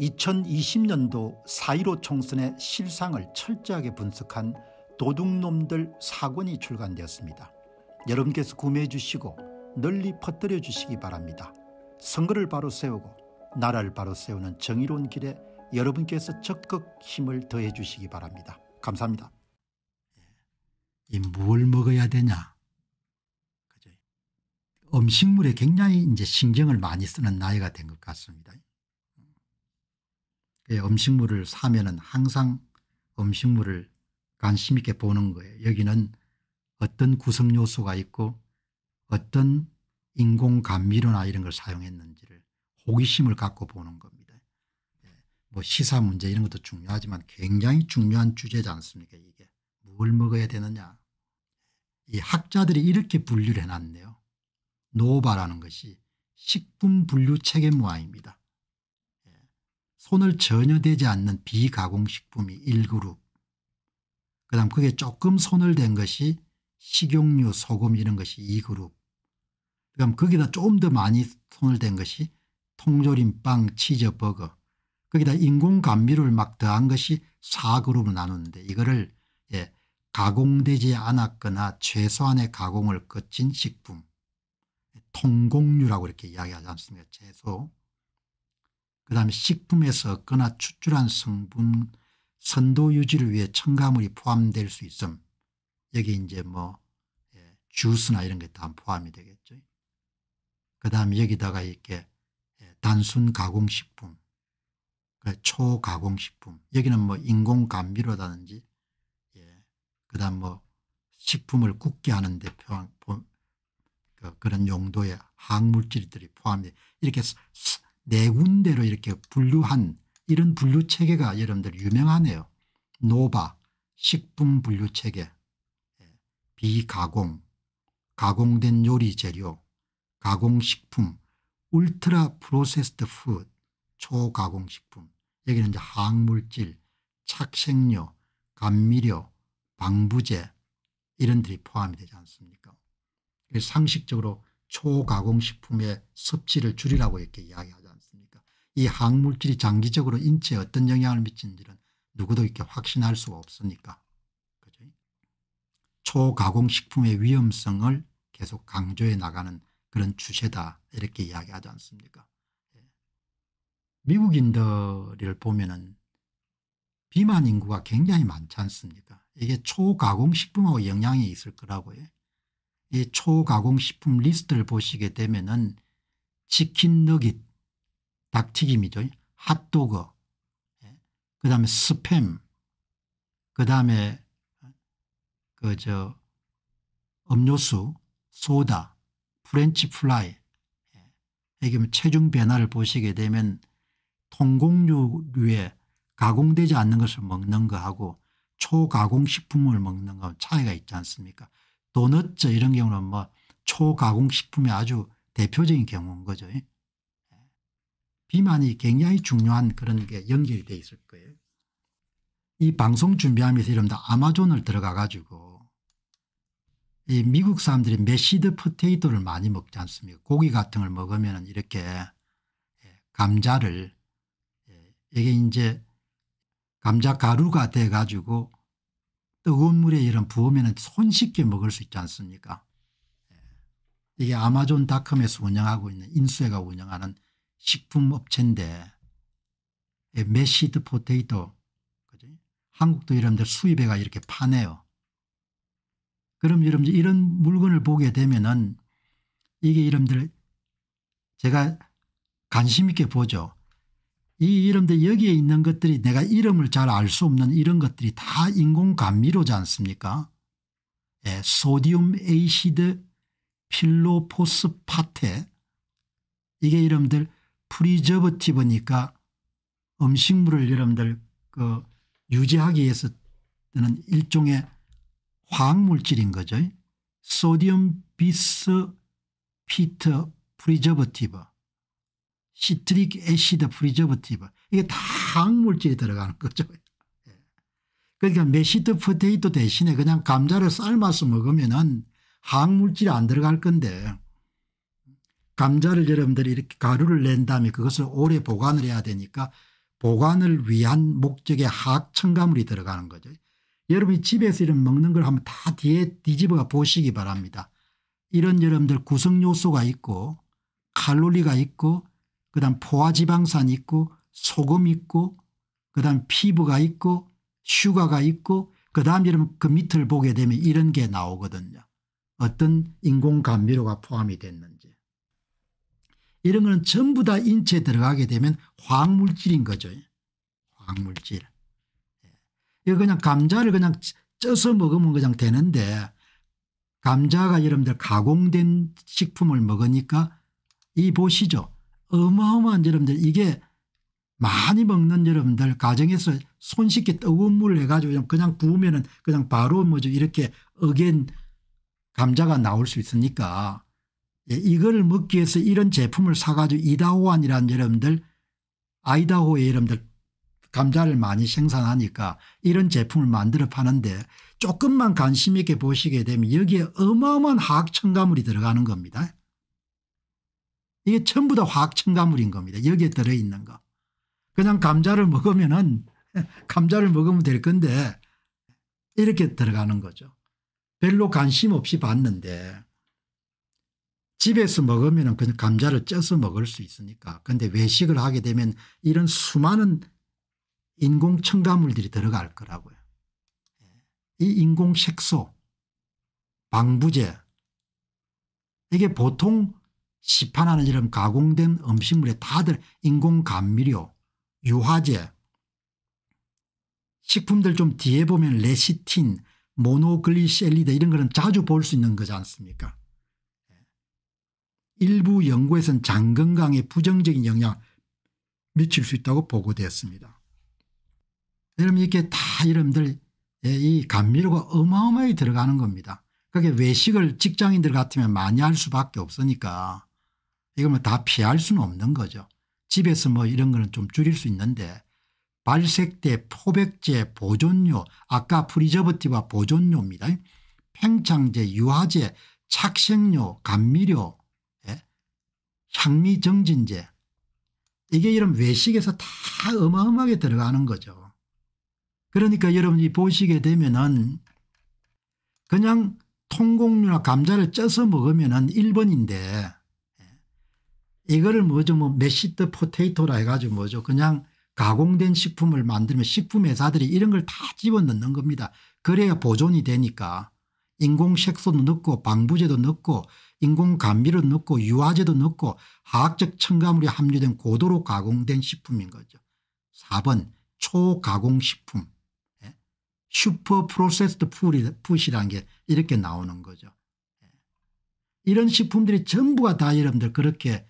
2020년도 4.15 총선의 실상을 철저하게 분석한 도둑놈들 사권이 출간되었습니다. 여러분께서 구매해 주시고 널리 퍼뜨려 주시기 바랍니다. 선거를 바로 세우고 나라를 바로 세우는 정의로운 길에 여러분께서 적극 힘을 더해 주시기 바랍니다. 감사합니다. 예. 이뭘 먹어야 되냐? 음식물에 굉장히 이제 신경을 많이 쓰는 나이가 된 것 같습니다. 예, 음식물을 사면은 항상 음식물을 관심 있게 보는 거예요. 여기는 어떤 구성요소가 있고 어떤 인공감미료나 이런 걸 사용했는지를 호기심을 갖고 보는 겁니다. 예, 뭐 시사 문제 이런 것도 중요하지만 굉장히 중요한 주제지 않습니까 이게. 뭘 먹어야 되느냐. 이 학자들이 이렇게 분류를 해놨네요. 노바라는 것이 식품 분류 체계 모양입니다. 손을 전혀 대지 않는 비가공식품이 1그룹 그 다음 그게 조금 손을 댄 것이 식용유 소금 이런 것이 2그룹 그 다음 거기다 조금 더 많이 손을 댄 것이 통조림빵 치즈버거 거기다 인공감미료를 막 더한 것이 4그룹을 나누는데 이거를 예, 가공되지 않았거나 최소한의 가공을 거친 식품 통곡류라고 이렇게 이야기하지 않습니까 채소 그다음에 식품에서 얻거나 추출한 성분 선도 유지를 위해 첨가물이 포함될 수 있음. 여기 이제 뭐 예, 주스나 이런 게 다 포함이 되겠죠. 그다음에 여기다가 이렇게 예, 단순 가공식품, 그 초가공식품. 여기는 뭐 인공 감미료라든지, 예. 그다음 뭐 식품을 굳게 하는데 표현 그 그런 용도의 항물질들이 포함돼 이렇게 네 군데로 이렇게 분류한 이런 분류 체계가 여러분들 유명하네요. 노바 식품 분류 체계 비가공 가공된 요리 재료 가공식품 울트라 프로세스드 푸드 초가공식품 여기는 이제 항물질 착색료 감미료 방부제 이런 들이 포함이 되지 않습니까 상식적으로 초가공식품의 섭취를 줄이라고 이렇게 이야기하죠. 않습니까 이 항물질이 장기적으로 인체에 어떤 영향을 미치는지는 누구도 이렇게 확신할 수가 없으니까 그죠? 초가공식품의 위험성을 계속 강조해 나가는 그런 추세다 이렇게 이야기하지 않습니까 예. 미국인들을 보면 은 비만 인구가 굉장히 많지 않습니까 이게 초가공식품하고 영향이 있을 거라고 요이 초가공식품 리스트를 보시게 되면 은 치킨 너깃 닭튀김이죠. 핫도그 예. 그다음에 스팸 그다음에 그저 음료수 소다 프렌치 플라이 예. 이게 뭐 체중 변화를 보시게 되면 통곡류에 가공되지 않는 것을 먹는 거하고 초가공식품을 먹는 거 차이가 있지 않습니까 도넛 이런 경우는 뭐 초가공식품이 아주 대표적인 경우인 거죠. 예. 비만이 굉장히 중요한 그런 게 연결이 돼 있을 거예요. 이 방송 준비하면서 이러면 아마존을 들어가 가지고 이 미국 사람들이 메시드 포테이토를 많이 먹지 않습니까 고기 같은 걸 먹으면 이렇게 예, 감자를 예, 이게 이제 감자 가루가 돼 가지고 뜨거운 물에 이런 부으면 손쉽게 먹을 수 있지 않습니까 예. 이게 아마존닷컴에서 운영하고 있는 인쇄가 운영하는 식품업체인데 예, 메시드 포테이토 그죠? 한국도 여러분들 수입해가 이렇게 파네요. 그럼 여러분들 이런 물건을 보게 되면은 이게 여러분들 제가 관심 있게 보죠. 이 이름들 여기에 있는 것들이 내가 이름을 잘 알 수 없는 이런 것들이 다 인공감미로지 않습니까 예, 소디움 에이시드 필로포스파테 이게 이름들 프리저버티브니까 음식물을 여러분들 그 유지하기 위해서 는 일종의 화학물질인 거죠. 소디움 비스 피트 프리저버티브 시트릭 애시드 프리저버티브 이게 다 화학물질이 들어가는 거죠. 예. 그러니까 메시드 포테이토 대신에 그냥 감자를 삶아서 먹으면 은 화학물질이 안 들어갈 건데 감자를 여러분들이 이렇게 가루를 낸 다음에 그것을 오래 보관을 해야 되니까 보관을 위한 목적의 하학 첨가물이 들어가는 거죠. 여러분이 집에서 이런 먹는 걸 하면 다 뒤에 뒤집어 보시기 바랍니다. 이런 여러분들 구성 요소가 있고 칼로리가 있고 그다음 포화지방산이 있고 소금 있고 그다음 피부가 있고 슈가가 있고 그다음 여러분 그 밑을 보게 되면 이런 게 나오거든요. 어떤 인공 감미료가 포함이 됐는지. 이런 거는 전부 다 인체에 들어가게 되면 화학물질인 거죠. 화학물질. 예. 이거 그냥 감자를 그냥 쪄서 먹으면 그냥 되는데 감자가 여러분들 가공된 식품을 먹으니까 이 보시죠. 어마어마한 여러분들 이게 많이 먹는 여러분들 가정에서 손쉽게 뜨거운 물을 해가지고 그냥 구우면 그냥 바로 뭐죠 이렇게 어겐 감자가 나올 수 있으니까 예, 이걸 먹기 위해서 이런 제품을 사가지고 이다호안이라는 여러분들 아이다호의 여러분들 감자를 많이 생산하니까 이런 제품을 만들어 파는데 조금만 관심 있게 보시게 되면 여기에 어마어마한 화학 첨가물이 들어가는 겁니다. 이게 전부 다 화학 첨가물인 겁니다. 여기에 들어있는 거. 그냥 감자를 먹으면 은 감자를 먹으면 될 건데 이렇게 들어가는 거죠. 별로 관심 없이 봤는데 집에서 먹으면 그냥 감자를 쪄서 먹을 수 있으니까 그런데 외식을 하게 되면 이런 수많은 인공 첨가물들이 들어갈 거라고요. 예. 이 인공 색소 방부제 이게 보통 시판하는 이런 가공된 음식물에 다들 인공 감미료 유화제 식품들 좀 뒤에 보면 레시틴 모노글리셀리드 이런 거는 자주 볼 수 있는 거지 않습니까 일부 연구에선 장 건강에 부정적인 영향 을 미칠 수 있다고 보고되었습니다. 여러분 이렇게 다 여러분들 예, 이 감미료가 어마어마하게 들어가는 겁니다. 그게 외식을 직장인들 같으면 많이 할 수밖에 없으니까 이걸 뭐다 피할 수는 없는 거죠. 집에서 뭐 이런 거는 좀 줄일 수 있는데 발색대, 포백제, 보존료 아까 프리저버티와 보존료입니다. 팽창제, 유화제, 착색료, 감미료 장미정진제 이게 이런 외식에서 다 어마어마하게 들어가는 거죠. 그러니까 여러분이 보시게 되면은 그냥 통곡류나 감자를 쪄서 먹으면은 1번인데 이거를 뭐죠 뭐 메시드 포테이토라 해가지고 뭐죠 그냥 가공된 식품을 만들면 식품 회사들이 이런 걸 다 집어넣는 겁니다. 그래야 보존이 되니까 인공색소도 넣고 방부제도 넣고 인공감미를 넣고 유화제도 넣고 화학적 첨가물이 함유된 고도로 가공된 식품인 거죠. 4번 초가공식품 예? 슈퍼 프로세스드 푸시라는 게 이렇게 나오는 거죠. 예? 이런 식품들이 전부가 다 여러분들 그렇게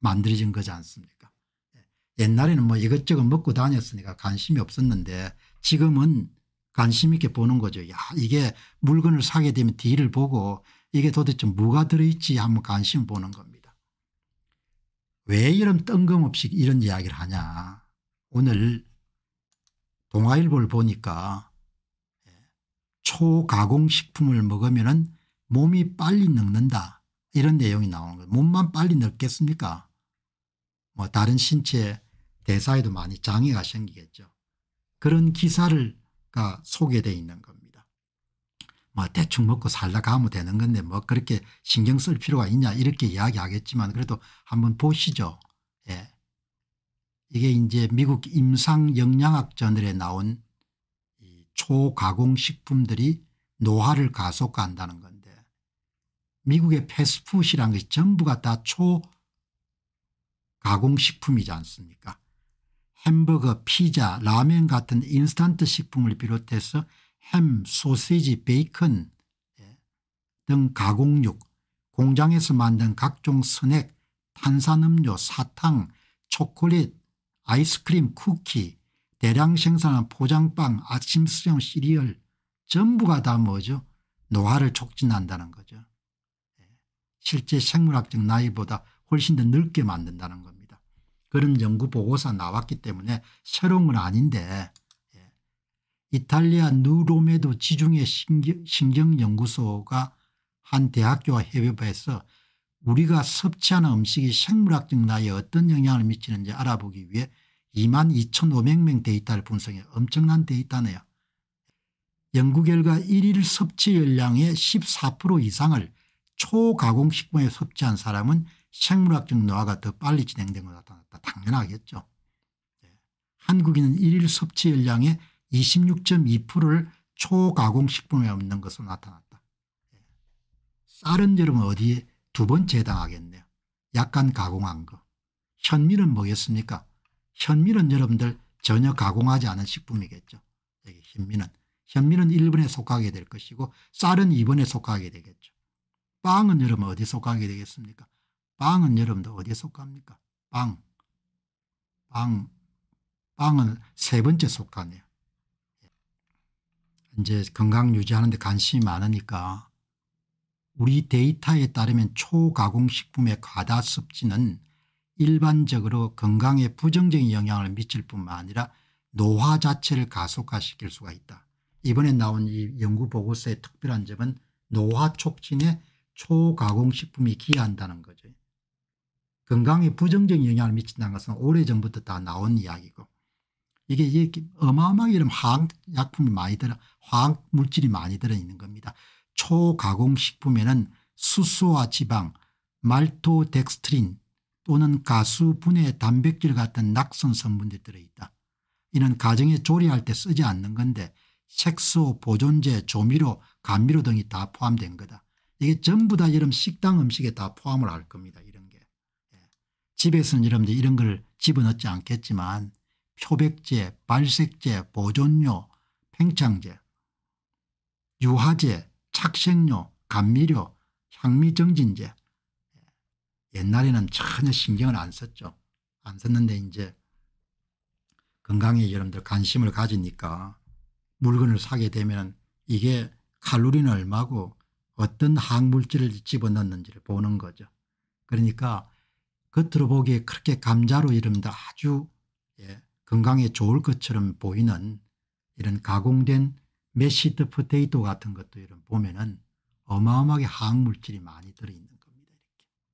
만들어진 거지 않습니까 예? 옛날에는 뭐 이것저것 먹고 다녔으니까 관심이 없었는데 지금은 관심 있게 보는 거죠. 야 이게 물건을 사게 되면 뒤를 보고 이게 도대체 뭐가 들어있지 한번 관심 보는 겁니다. 왜 이런 뜬금없이 이런 이야기를 하냐. 오늘 동아일보를 보니까 예, 초가공식품을 먹으면 몸이 빨리 늙는다 이런 내용이 나오는 거예요. 몸만 빨리 늙겠습니까 뭐 다른 신체 대사에도 많이 장애가 생기겠죠. 그런 기사가 소개되어 있는 겁니다. 뭐 대충 먹고 살다 가면 되는 건데 뭐 그렇게 신경 쓸 필요가 있냐 이렇게 이야기하겠지만 그래도 한번 보시죠. 예. 이게 이제 미국 임상영양학 저널에 나온 초가공식품들이 노화를 가속화한다는 건데 미국의 패스트푸드라는 것이 전부가 다 초가공식품이지 않습니까 햄버거 피자 라면 같은 인스턴트 식품을 비롯해서 햄, 소시지, 베이컨 예, 등 가공육, 공장에서 만든 각종 스낵, 탄산음료, 사탕, 초콜릿, 아이스크림, 쿠키, 대량 생산한 포장빵, 아침 수영 시리얼 전부가 다 뭐죠? 노화를 촉진한다는 거죠. 예, 실제 생물학적 나이보다 훨씬 더 늙게 만든다는 겁니다. 그런 연구 보고서 나왔기 때문에 새로운 건 아닌데 이탈리아 누로메도 지중해 신경연구소가 한 대학교와 협업해서 우리가 섭취하는 음식이 생물학적 나이에 어떤 영향을 미치는지 알아보기 위해 2만 2,500명 데이터를 분석해 엄청난 데이터네요. 연구 결과 1일 섭취 열량의 14% 이상을 초가공식품에 섭취한 사람은 생물학적 노화가 더 빨리 진행된 것나다 당연하겠죠. 예. 한국인은 1일 섭취 열량의 26.2%를 초가공식품에 없는 것으로 나타났다. 쌀은 여러분 어디에 두번째 해당하겠네요. 약간 가공한 거. 현미는 뭐겠습니까? 현미는 여러분들 전혀 가공하지 않은 식품이겠죠. 현미는. 현미는 1번에 속하게 될 것이고 쌀은 2번에 속하게 되겠죠. 빵은 여러분 어디에 속하게 되겠습니까? 빵은 여러분들 어디에 속합니까? 빵. 빵. 빵은 세 번째 속하네요. 이제 건강 유지하는 데 관심이 많으니까 우리 데이터에 따르면 초가공식품의 과다 섭취는 일반적으로 건강에 부정적인 영향을 미칠 뿐만 아니라 노화 자체를 가속화시킬 수가 있다. 이번에 나온 이 연구 보고서의 특별한 점은 노화 촉진에 초가공식품이 기여한다는 거죠. 건강에 부정적인 영향을 미친다는 것은 오래전부터 다 나온 이야기고 이게 어마어마하게 이런 항약품이 많이 들어 화학 물질이 많이 들어있는 겁니다. 초가공식품에는 수소와 지방, 말토덱스트린 또는 가수 분해 단백질 같은 낙선 성분들이 들어있다. 이는 가정에 조리할 때 쓰지 않는 건데 색소, 보존제, 조미료, 감미료 등이 다 포함된 거다. 이게 전부 다여러 식당 음식에 다 포함을 할 겁니다. 이런 게. 예. 집에서는 여러분들 이런 걸 집어넣지 않겠지만 표백제, 발색제, 보존료, 팽창제 유화제, 착색료, 감미료, 향미정진제 옛날에는 전혀 신경을 안 썼죠. 안 썼는데 이제 건강에 여러분들 관심을 가지니까 물건을 사게 되면 이게 칼로리는 얼마고 어떤 항물질을 집어넣는지를 보는 거죠. 그러니까 겉으로 보기에 그렇게 감자로 이름다 아주 예, 건강에 좋을 것처럼 보이는 이런 가공된 메시트 포테이토 같은 것도 이런 보면은 어마어마하게 화학물질이 많이 들어있는 겁니다.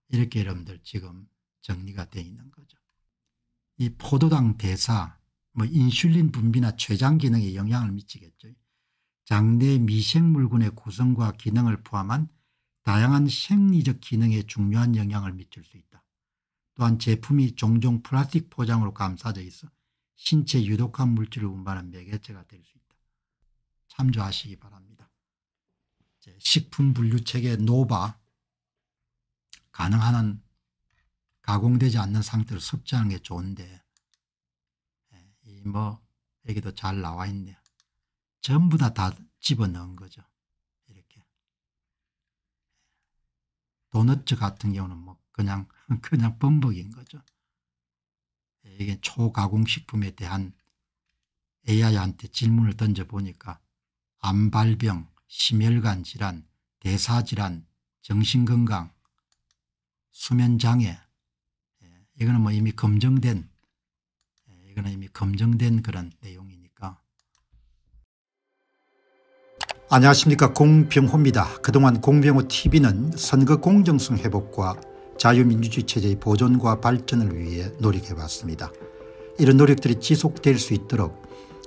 이렇게. 이렇게 여러분들 지금 정리가 되어 있는 거죠. 이 포도당 대사, 뭐 인슐린 분비나 췌장 기능에 영향을 미치겠죠. 장내 미생물군의 구성과 기능을 포함한 다양한 생리적 기능에 중요한 영향을 미칠 수 있다. 또한 제품이 종종 플라스틱 포장으로 감싸져 있어 신체 유독한 물질을 운반하 매개체가 될 수 있다. 참조하시기 바랍니다. 식품 분류 체계 노바 가능한 한 가공되지 않는 상태로 섭취하는 게 좋은데 예, 이뭐 여기도 잘 나와 있네요. 전부 다 다 집어넣은 거죠. 이렇게 도넛 같은 경우는 뭐 그냥 그냥 범벅인 거죠. 이게 초가공식품에 대한 AI한테 질문을 던져보니까 암발병, 심혈관 질환, 대사질환, 정신건강, 수면장애 예, 이거는 뭐 이미 검증된 예, 이거는 이미 검증된 그런 내용이니까 안녕하십니까 공병호입니다. 그동안 공병호TV는 선거 공정성 회복과 자유민주주의 체제의 보존과 발전을 위해 노력해왔습니다. 이런 노력들이 지속될 수 있도록